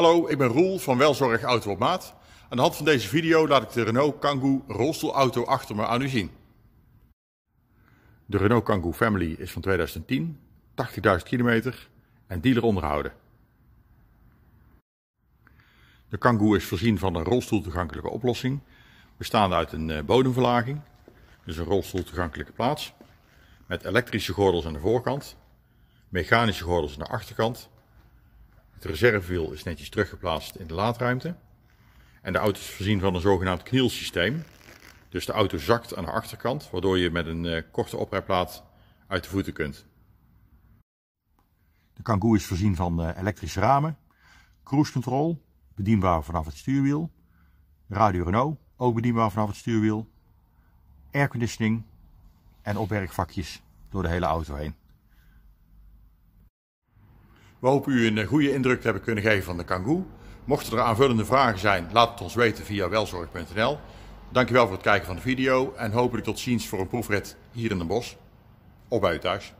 Hallo, ik ben Roel van Welzorg Auto op Maat. Aan de hand van deze video laat ik de Renault Kangoo rolstoelauto achter me aan u zien. De Renault Kangoo Family is van 2010, 80.000 kilometer en dealer onderhouden. De Kangoo is voorzien van een rolstoeltoegankelijke oplossing, bestaande uit een eh, bodemverlaging, dus een toegankelijke plaats, met elektrische gordels aan de voorkant, mechanische gordels aan de achterkant het reservewiel is netjes teruggeplaatst in de laadruimte. En de auto is voorzien van een zogenaamd knielsysteem. Dus de auto zakt aan de achterkant, waardoor je met een eh, korte oprijplaat uit de voeten kunt. De Kangoo is voorzien van eh, elektrische ramen, cruise control, bedienbaar vanaf het stuurwiel, radio Renault, ook bedienbaar vanaf het stuurwiel, airconditioning en opwerkvakjes door de hele auto heen. We hopen u een eh, goede indruk te hebben kunnen geven van de Kangoo. Mochten er aanvullende vragen zijn, laat het ons weten via welzorg.nl. Dankjewel voor het kijken van de video en hopelijk tot ziens voor een proefrit hier in de bos Op bij u thuis.